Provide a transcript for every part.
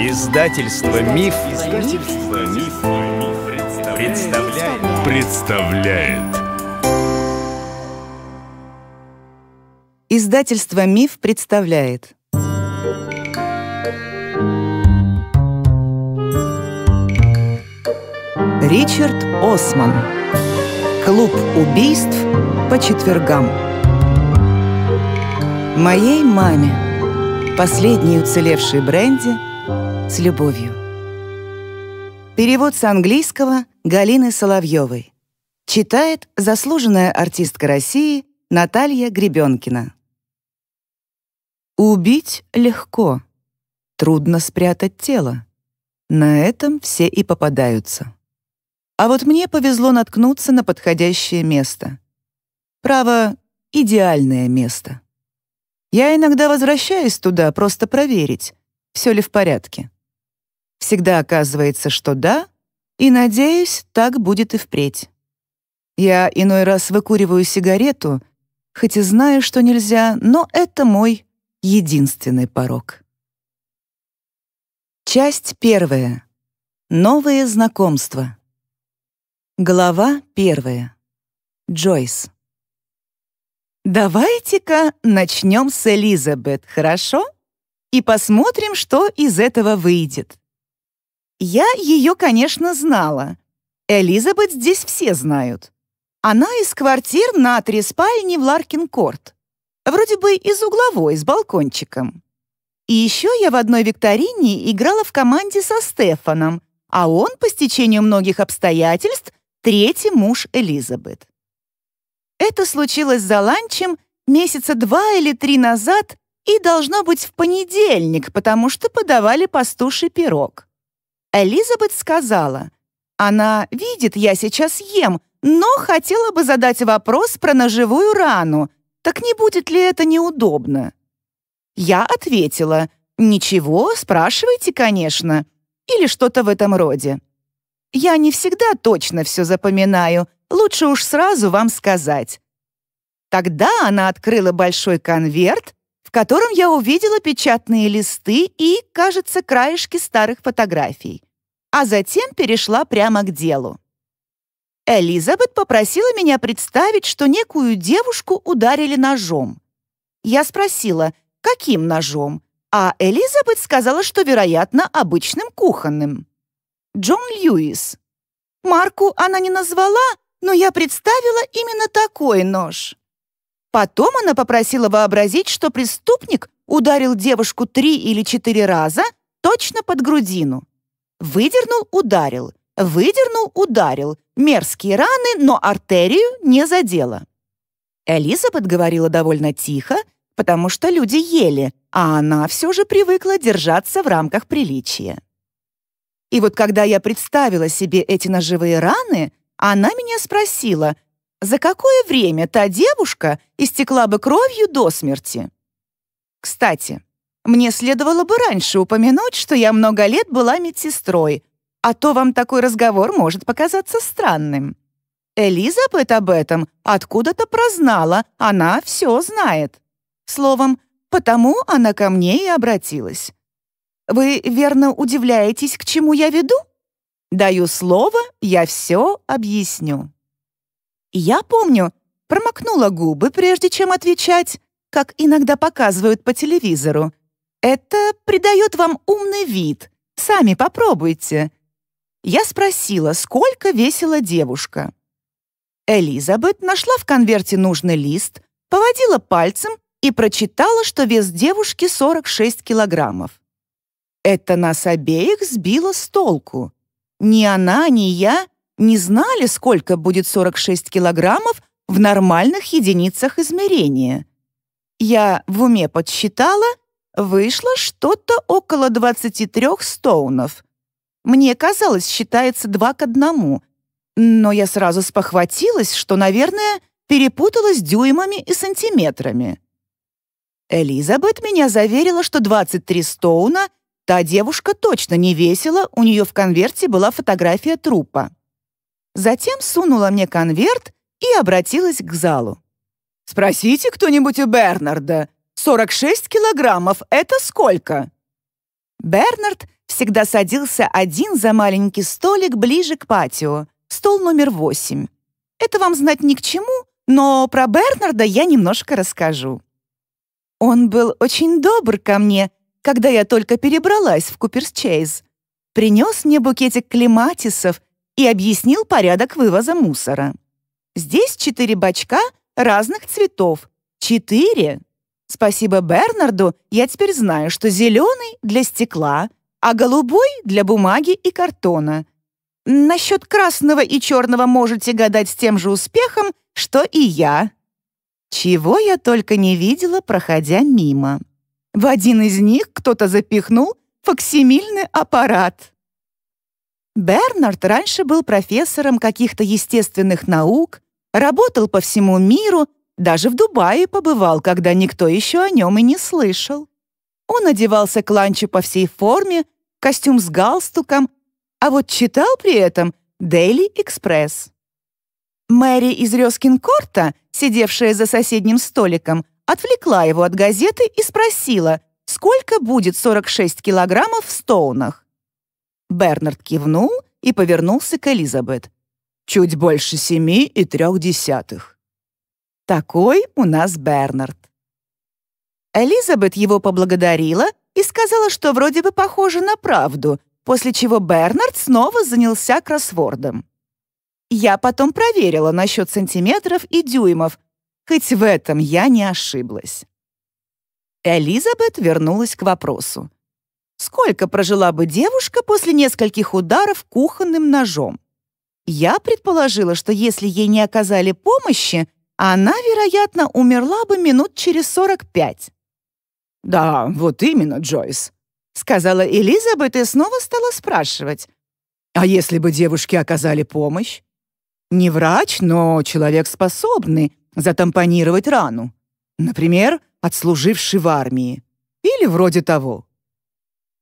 Издательство Миф, Издательство Миф, представляет. представляет. Издательство Миф представляет. Ричард Осман. Клуб убийств по четвергам. Моей маме, последней уцелевшей бренди с любовью. Перевод с английского Галины Соловьевой. Читает заслуженная артистка России Наталья Гребенкина. Убить легко. Трудно спрятать тело. На этом все и попадаются. А вот мне повезло наткнуться на подходящее место. Право, идеальное место. Я иногда возвращаюсь туда просто проверить, все ли в порядке. Всегда оказывается, что да, и, надеюсь, так будет и впредь. Я иной раз выкуриваю сигарету, хоть и знаю, что нельзя, но это мой единственный порог. Часть первая. Новые знакомства. Глава первая. Джойс. Давайте-ка начнем с Элизабет, хорошо? И посмотрим, что из этого выйдет. Я ее, конечно, знала. Элизабет здесь все знают. Она из квартир на три спальни в Ларкин-Корт. Вроде бы из угловой, с балкончиком. И еще я в одной викторине играла в команде со Стефаном, а он, по стечению многих обстоятельств, третий муж Элизабет. Это случилось за ланчем месяца два или три назад и должно быть в понедельник, потому что подавали пастуший пирог. Элизабет сказала, «Она видит, я сейчас ем, но хотела бы задать вопрос про ножевую рану. Так не будет ли это неудобно?» Я ответила, «Ничего, спрашивайте, конечно» или что-то в этом роде. Я не всегда точно все запоминаю, лучше уж сразу вам сказать. Тогда она открыла большой конверт, в котором я увидела печатные листы и, кажется, краешки старых фотографий а затем перешла прямо к делу. Элизабет попросила меня представить, что некую девушку ударили ножом. Я спросила, каким ножом, а Элизабет сказала, что, вероятно, обычным кухонным. Джон Льюис. Марку она не назвала, но я представила именно такой нож. Потом она попросила вообразить, что преступник ударил девушку три или четыре раза точно под грудину. Выдернул, ударил, выдернул, ударил. Мерзкие раны, но артерию не задело. Элизабет говорила довольно тихо, потому что люди ели, а она все же привыкла держаться в рамках приличия. И вот когда я представила себе эти ножевые раны, она меня спросила, за какое время та девушка истекла бы кровью до смерти. Кстати, мне следовало бы раньше упомянуть, что я много лет была медсестрой, а то вам такой разговор может показаться странным. Элизабет об этом откуда-то прознала, она все знает. Словом, потому она ко мне и обратилась. Вы верно удивляетесь, к чему я веду? Даю слово, я все объясню. Я помню, промокнула губы, прежде чем отвечать, как иногда показывают по телевизору, это придает вам умный вид. Сами попробуйте. Я спросила, сколько весила девушка. Элизабет нашла в конверте нужный лист, поводила пальцем и прочитала, что вес девушки 46 килограммов. Это нас обеих сбило с толку. Ни она, ни я не знали, сколько будет 46 килограммов в нормальных единицах измерения. Я в уме подсчитала — Вышло что-то около 23 стоунов. Мне казалось, считается два к одному. Но я сразу спохватилась, что, наверное, перепуталась дюймами и сантиметрами. Элизабет меня заверила, что 23 стоуна та девушка точно не весила, у нее в конверте была фотография трупа. Затем сунула мне конверт и обратилась к залу. «Спросите кто-нибудь у Бернарда, 46 килограммов — это сколько?» Бернард всегда садился один за маленький столик ближе к патио, стол номер восемь. Это вам знать ни к чему, но про Бернарда я немножко расскажу. Он был очень добр ко мне, когда я только перебралась в Куперс Чейз, Принес мне букетик клематисов и объяснил порядок вывоза мусора. Здесь четыре бачка разных цветов. Четыре Спасибо Бернарду, я теперь знаю, что зеленый для стекла, а голубой для бумаги и картона. Насчет красного и черного можете гадать с тем же успехом, что и я. Чего я только не видела, проходя мимо. В один из них кто-то запихнул фоксимильный аппарат. Бернард раньше был профессором каких-то естественных наук, работал по всему миру — даже в Дубае побывал, когда никто еще о нем и не слышал. Он одевался к ланчу по всей форме, костюм с галстуком, а вот читал при этом «Дейли Экспресс». Мэри из Рёскинкорта, сидевшая за соседним столиком, отвлекла его от газеты и спросила, сколько будет 46 килограммов в стоунах. Бернард кивнул и повернулся к Элизабет. «Чуть больше семи и трех десятых». Такой у нас Бернард. Элизабет его поблагодарила и сказала, что вроде бы похоже на правду, после чего Бернард снова занялся кроссвордом. Я потом проверила насчет сантиметров и дюймов, хоть в этом я не ошиблась. Элизабет вернулась к вопросу. Сколько прожила бы девушка после нескольких ударов кухонным ножом? Я предположила, что если ей не оказали помощи, она, вероятно, умерла бы минут через сорок пять. «Да, вот именно, Джойс», — сказала Элизабет и снова стала спрашивать. «А если бы девушке оказали помощь?» «Не врач, но человек способный затампонировать рану. Например, отслуживший в армии. Или вроде того».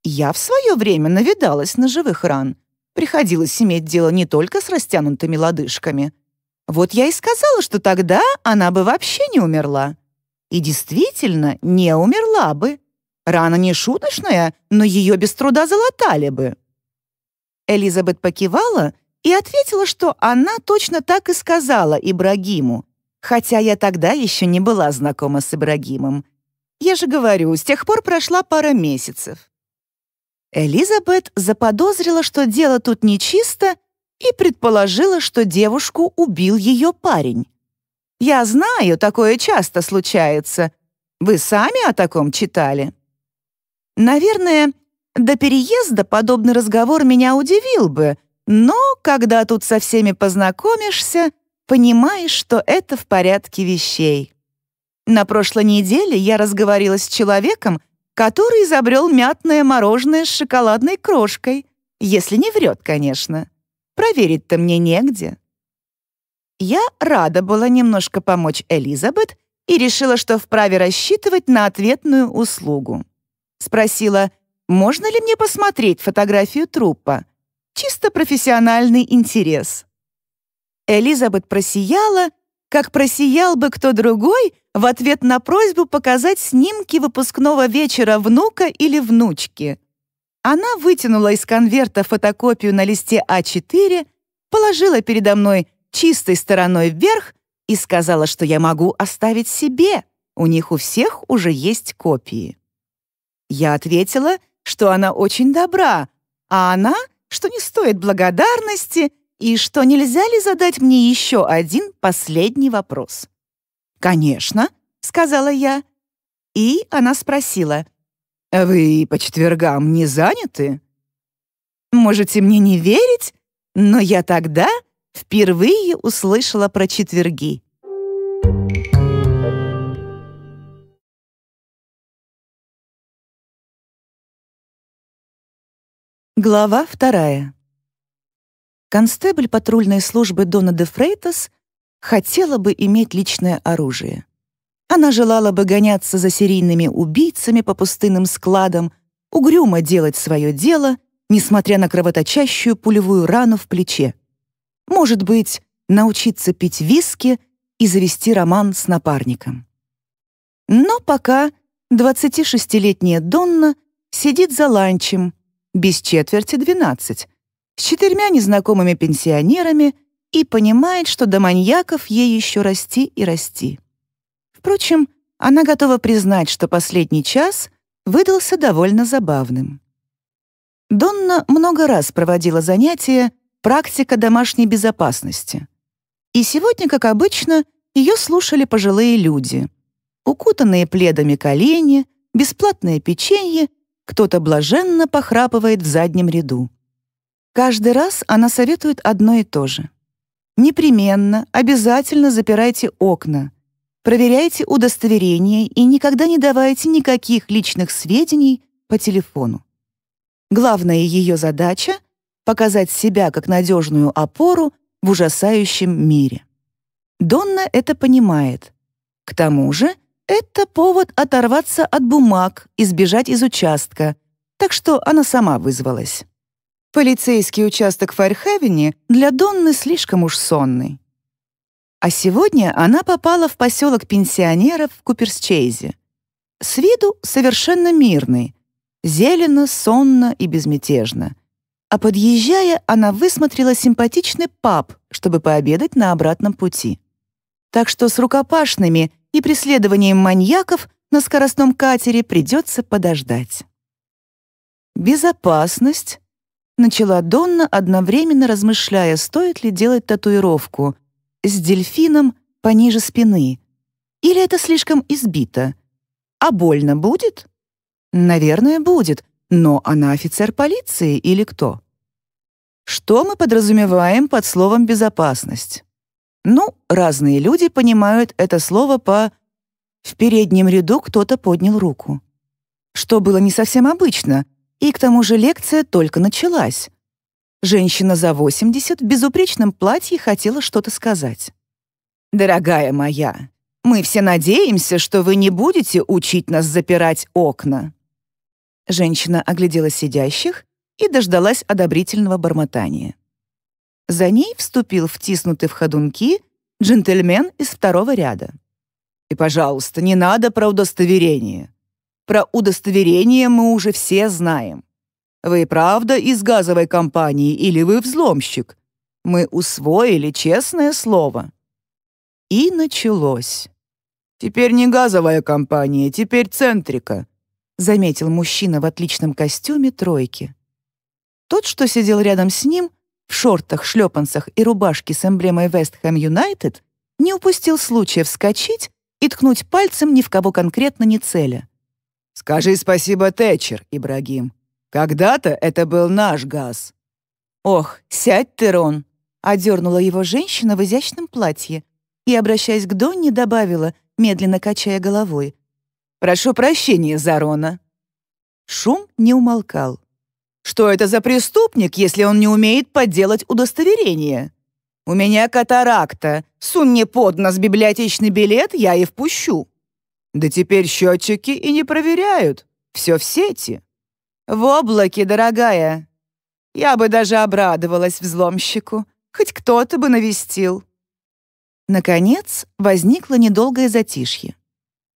Я в свое время навидалась на живых ран. Приходилось иметь дело не только с растянутыми лодыжками — вот я и сказала, что тогда она бы вообще не умерла. И действительно, не умерла бы. Рана не шуточная, но ее без труда залатали бы. Элизабет покивала и ответила, что она точно так и сказала Ибрагиму, хотя я тогда еще не была знакома с Ибрагимом. Я же говорю, с тех пор прошла пара месяцев. Элизабет заподозрила, что дело тут нечисто, и предположила, что девушку убил ее парень. «Я знаю, такое часто случается. Вы сами о таком читали?» Наверное, до переезда подобный разговор меня удивил бы, но когда тут со всеми познакомишься, понимаешь, что это в порядке вещей. На прошлой неделе я разговаривала с человеком, который изобрел мятное мороженое с шоколадной крошкой, если не врет, конечно. Проверить-то мне негде». Я рада была немножко помочь Элизабет и решила, что вправе рассчитывать на ответную услугу. Спросила, можно ли мне посмотреть фотографию трупа? Чисто профессиональный интерес. Элизабет просияла, как просиял бы кто другой в ответ на просьбу показать снимки выпускного вечера внука или внучки. Она вытянула из конверта фотокопию на листе А4, положила передо мной чистой стороной вверх и сказала, что я могу оставить себе. У них у всех уже есть копии. Я ответила, что она очень добра, а она, что не стоит благодарности и что нельзя ли задать мне еще один последний вопрос. «Конечно», — сказала я. И она спросила — а вы по четвергам не заняты? Можете мне не верить, но я тогда впервые услышала про четверги. Глава вторая. Констебль патрульной службы Дона де Фрейтас хотела бы иметь личное оружие. Она желала бы гоняться за серийными убийцами по пустынным складам, угрюмо делать свое дело, несмотря на кровоточащую пулевую рану в плече. Может быть, научиться пить виски и завести роман с напарником. Но пока 26-летняя Донна сидит за ланчем, без четверти 12, с четырьмя незнакомыми пенсионерами и понимает, что до маньяков ей еще расти и расти. Впрочем, она готова признать, что последний час выдался довольно забавным. Донна много раз проводила занятия «Практика домашней безопасности». И сегодня, как обычно, ее слушали пожилые люди. Укутанные пледами колени, бесплатное печенье, кто-то блаженно похрапывает в заднем ряду. Каждый раз она советует одно и то же. «Непременно, обязательно запирайте окна», Проверяйте удостоверение и никогда не давайте никаких личных сведений по телефону. Главная ее задача — показать себя как надежную опору в ужасающем мире. Донна это понимает. К тому же, это повод оторваться от бумаг и сбежать из участка, так что она сама вызвалась. Полицейский участок в Фархевене для Донны слишком уж сонный. А сегодня она попала в поселок пенсионеров в Куперсчейзе. С виду совершенно мирный. Зелено, сонно и безмятежно. А подъезжая, она высмотрела симпатичный паб, чтобы пообедать на обратном пути. Так что с рукопашными и преследованием маньяков на скоростном катере придется подождать. «Безопасность», — начала Донна, одновременно размышляя, стоит ли делать татуировку — с дельфином пониже спины. Или это слишком избито? А больно будет? Наверное, будет, но она офицер полиции или кто? Что мы подразумеваем под словом «безопасность»? Ну, разные люди понимают это слово по... В переднем ряду кто-то поднял руку. Что было не совсем обычно, и к тому же лекция только началась. Женщина за 80 в безупречном платье хотела что-то сказать. «Дорогая моя, мы все надеемся, что вы не будете учить нас запирать окна». Женщина оглядела сидящих и дождалась одобрительного бормотания. За ней вступил втиснутый в ходунки джентльмен из второго ряда. «И, пожалуйста, не надо про удостоверение. Про удостоверение мы уже все знаем. Вы правда из газовой компании или вы взломщик? Мы усвоили честное слово». И началось. «Теперь не газовая компания, теперь Центрика», — заметил мужчина в отличном костюме тройки. Тот, что сидел рядом с ним, в шортах, шлепанцах и рубашке с эмблемой Вест Хэм Юнайтед, не упустил случая вскочить и ткнуть пальцем ни в кого конкретно не целя. «Скажи спасибо, Тэтчер, Ибрагим. Когда-то это был наш газ». «Ох, сядь ты, Рон!» — одернула его женщина в изящном платье и, обращаясь к Донни, добавила, медленно качая головой. «Прошу прощения за Рона». Шум не умолкал. «Что это за преступник, если он не умеет подделать удостоверение? У меня катаракта. Сунь мне под нос библиотечный билет, я и впущу». «Да теперь счетчики и не проверяют. Все в сети». В облаке, дорогая. Я бы даже обрадовалась взломщику. Хоть кто-то бы навестил. Наконец возникло недолгое затишье.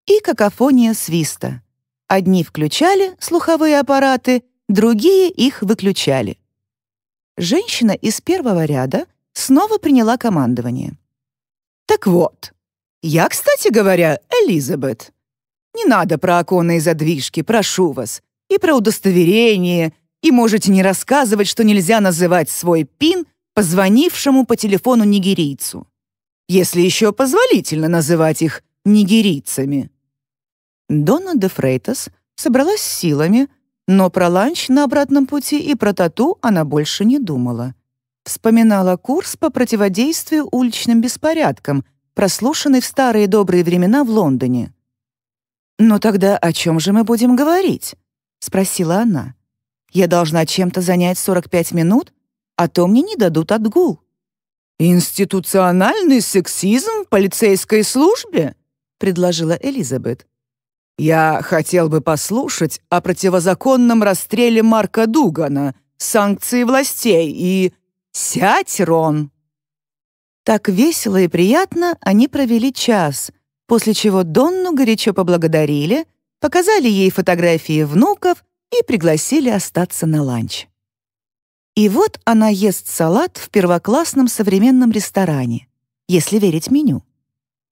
И какофония свиста. Одни включали слуховые аппараты, другие их выключали. Женщина из первого ряда снова приняла командование. «Так вот, я, кстати говоря, Элизабет. Не надо про оконные задвижки, прошу вас и про удостоверение, и можете не рассказывать, что нельзя называть свой пин позвонившему по телефону нигерийцу. Если еще позволительно называть их нигерийцами. Дона де Фрейтас собралась силами, но про ланч на обратном пути и про тату она больше не думала. Вспоминала курс по противодействию уличным беспорядкам, прослушанный в старые добрые времена в Лондоне. «Но тогда о чем же мы будем говорить?» — спросила она. «Я должна чем-то занять 45 минут, а то мне не дадут отгул». «Институциональный сексизм в полицейской службе?» — предложила Элизабет. «Я хотел бы послушать о противозаконном расстреле Марка Дугана, санкции властей и... Сядь, Рон!» Так весело и приятно они провели час, после чего Донну горячо поблагодарили — показали ей фотографии внуков и пригласили остаться на ланч. И вот она ест салат в первоклассном современном ресторане, если верить меню.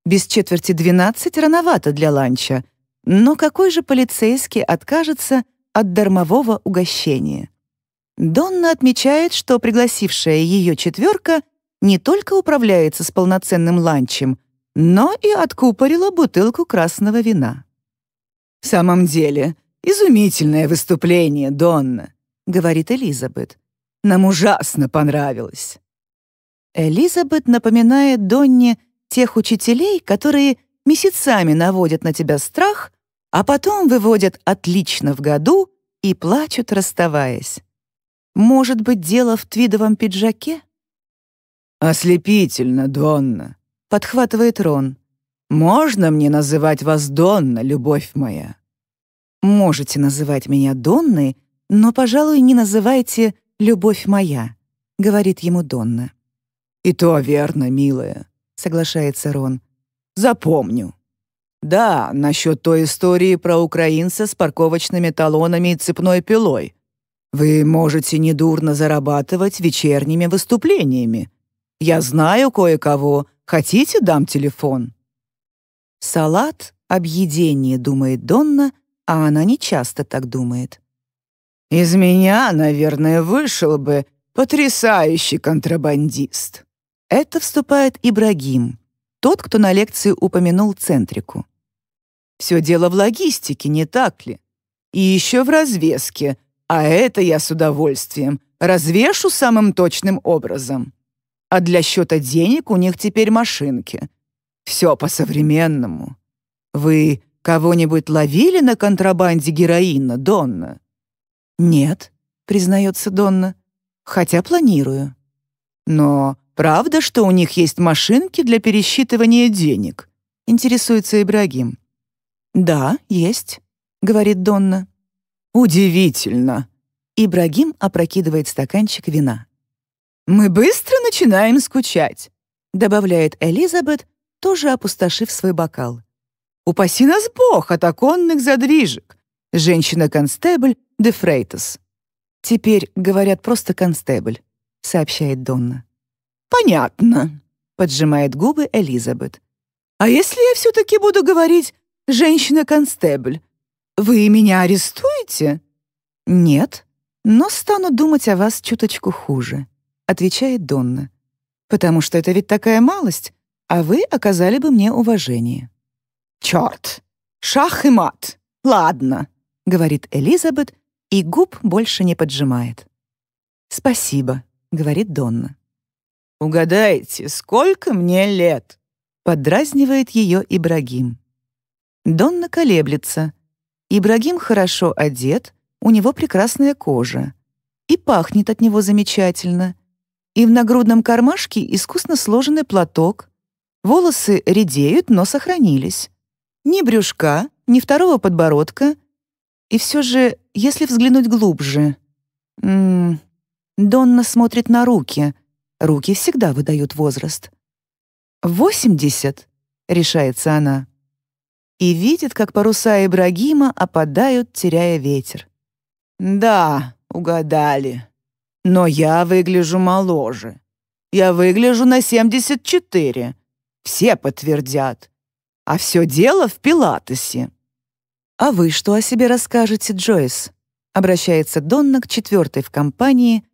Без четверти двенадцать рановато для ланча, но какой же полицейский откажется от дармового угощения? Донна отмечает, что пригласившая ее четверка не только управляется с полноценным ланчем, но и откупорила бутылку красного вина. «В самом деле, изумительное выступление, Донна», — говорит Элизабет. «Нам ужасно понравилось». Элизабет напоминает Донне тех учителей, которые месяцами наводят на тебя страх, а потом выводят отлично в году и плачут, расставаясь. Может быть, дело в твидовом пиджаке? «Ослепительно, Донна», — подхватывает Рон. «Можно мне называть вас Донна, любовь моя?» «Можете называть меня Донной, но, пожалуй, не называйте «любовь моя», — говорит ему Донна. «И то верно, милая», — соглашается Рон. «Запомню». «Да, насчет той истории про украинца с парковочными талонами и цепной пилой. Вы можете недурно зарабатывать вечерними выступлениями. Я знаю кое-кого. Хотите, дам телефон?» Салат — объедение, думает Донна, а она не часто так думает. «Из меня, наверное, вышел бы потрясающий контрабандист». Это вступает Ибрагим, тот, кто на лекции упомянул центрику. «Все дело в логистике, не так ли? И еще в развеске, а это я с удовольствием развешу самым точным образом. А для счета денег у них теперь машинки. Все по-современному. Вы кого-нибудь ловили на контрабанде героина, Донна?» «Нет», — признается Донна, — «хотя планирую». «Но правда, что у них есть машинки для пересчитывания денег?» — интересуется Ибрагим. «Да, есть», — говорит Донна. «Удивительно!» Ибрагим опрокидывает стаканчик вина. «Мы быстро начинаем скучать», — добавляет Элизабет, тоже опустошив свой бокал. «Упаси нас Бог от оконных задвижек!» Женщина-констебль де Фрейтес. «Теперь, говорят, просто констебль», — сообщает Донна. «Понятно», — поджимает губы Элизабет. «А если я все-таки буду говорить «женщина-констебль», вы меня арестуете?» «Нет, но стану думать о вас чуточку хуже», — отвечает Донна. «Потому что это ведь такая малость а вы оказали бы мне уважение». «Черт! Шах и мат! Ладно!» — говорит Элизабет, и губ больше не поджимает. «Спасибо», — говорит Донна. «Угадайте, сколько мне лет?» — поддразнивает ее Ибрагим. Донна колеблется. Ибрагим хорошо одет, у него прекрасная кожа. И пахнет от него замечательно. И в нагрудном кармашке искусно сложенный платок, Волосы редеют, но сохранились. Ни брюшка, ни второго подбородка. И все же, если взглянуть глубже... М Донна смотрит на руки. Руки всегда выдают возраст. «Восемьдесят», — решается она. И видит, как паруса Ибрагима опадают, теряя ветер. «Да, угадали. Но я выгляжу моложе. Я выгляжу на семьдесят четыре. Все подтвердят. А все дело в Пилатесе. «А вы что о себе расскажете, Джойс?» обращается Донна к четвертой в компании,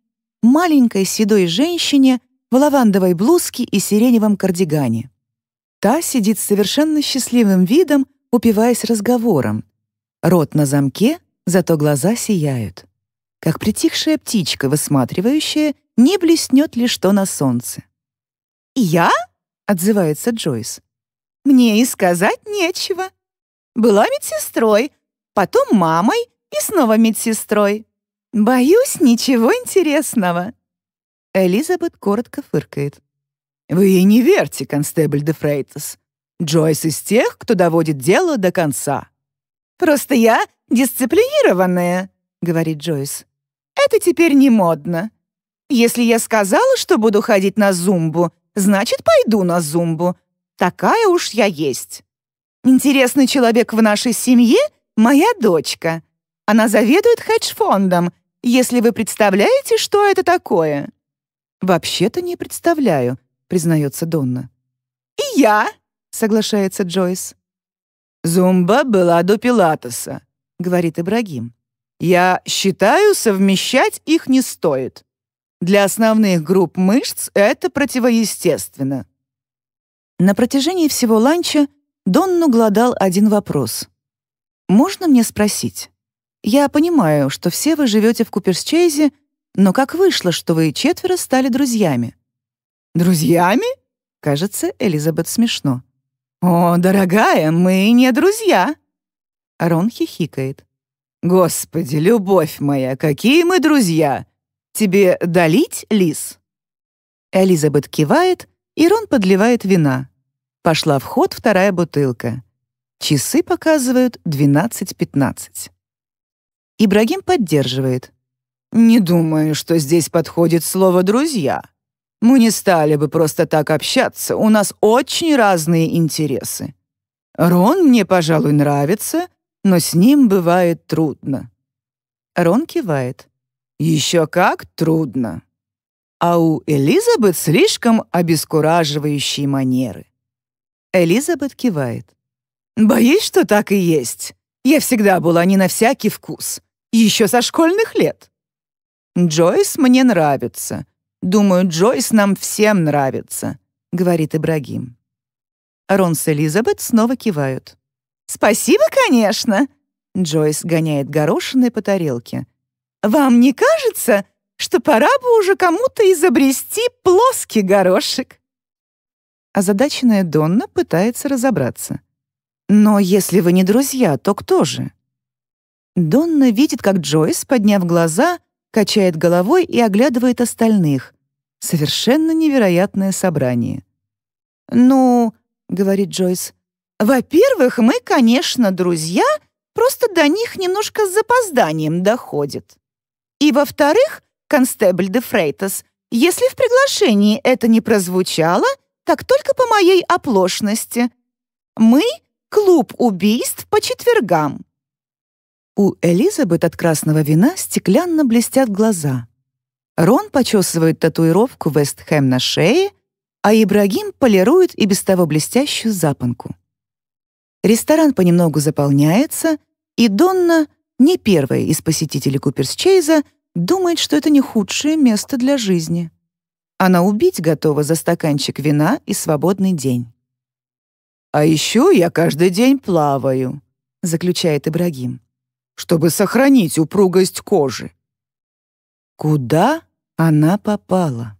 маленькой седой женщине в лавандовой блузке и сиреневом кардигане. Та сидит с совершенно счастливым видом, упиваясь разговором. Рот на замке, зато глаза сияют. Как притихшая птичка, высматривающая, не блеснет ли что на солнце. «Я?» — отзывается Джойс. «Мне и сказать нечего. Была медсестрой, потом мамой и снова медсестрой. Боюсь, ничего интересного». Элизабет коротко фыркает. «Вы ей не верьте, констебль де Фрейтес. Джойс из тех, кто доводит дело до конца». «Просто я дисциплинированная», — говорит Джойс. «Это теперь не модно. Если я сказала, что буду ходить на зумбу, Значит, пойду на зумбу. Такая уж я есть. Интересный человек в нашей семье — моя дочка. Она заведует хедж-фондом, если вы представляете, что это такое». «Вообще-то не представляю», — признается Донна. «И я», — соглашается Джойс. «Зумба была до Пилатеса», — говорит Ибрагим. «Я считаю, совмещать их не стоит. Для основных групп мышц это противоестественно. На протяжении всего ланча Донну гладал один вопрос. «Можно мне спросить? Я понимаю, что все вы живете в Куперсчейзе, но как вышло, что вы четверо стали друзьями?» «Друзьями?» Кажется, Элизабет смешно. «О, дорогая, мы не друзья!» Рон хихикает. «Господи, любовь моя, какие мы друзья! «Тебе долить, лис?» Элизабет кивает, и Рон подливает вина. Пошла в ход вторая бутылка. Часы показывают 12.15. Ибрагим поддерживает. «Не думаю, что здесь подходит слово «друзья». Мы не стали бы просто так общаться, у нас очень разные интересы. Рон мне, пожалуй, нравится, но с ним бывает трудно». Рон кивает. Еще как трудно. А у Элизабет слишком обескураживающие манеры. Элизабет кивает. Боюсь, что так и есть. Я всегда была не на всякий вкус. Еще со школьных лет. Джойс мне нравится. Думаю, Джойс нам всем нравится, говорит Ибрагим. Рон с Элизабет снова кивают. «Спасибо, конечно!» Джойс гоняет горошины по тарелке вам не кажется, что пора бы уже кому-то изобрести плоский горошек?» Озадаченная Донна пытается разобраться. «Но если вы не друзья, то кто же?» Донна видит, как Джойс, подняв глаза, качает головой и оглядывает остальных. Совершенно невероятное собрание. «Ну, — говорит Джойс, — во-первых, мы, конечно, друзья, просто до них немножко с запозданием доходит. И, во-вторых, констебль де Фрейтас, если в приглашении это не прозвучало, так только по моей оплошности. Мы — клуб убийств по четвергам». У Элизабет от красного вина стеклянно блестят глаза. Рон почесывает татуировку Вестхэм на шее, а Ибрагим полирует и без того блестящую запонку. Ресторан понемногу заполняется, и Донна не первая из посетителей Куперсчейза думает, что это не худшее место для жизни. Она убить готова за стаканчик вина и свободный день. «А еще я каждый день плаваю», — заключает Ибрагим, «чтобы сохранить упругость кожи». Куда она попала?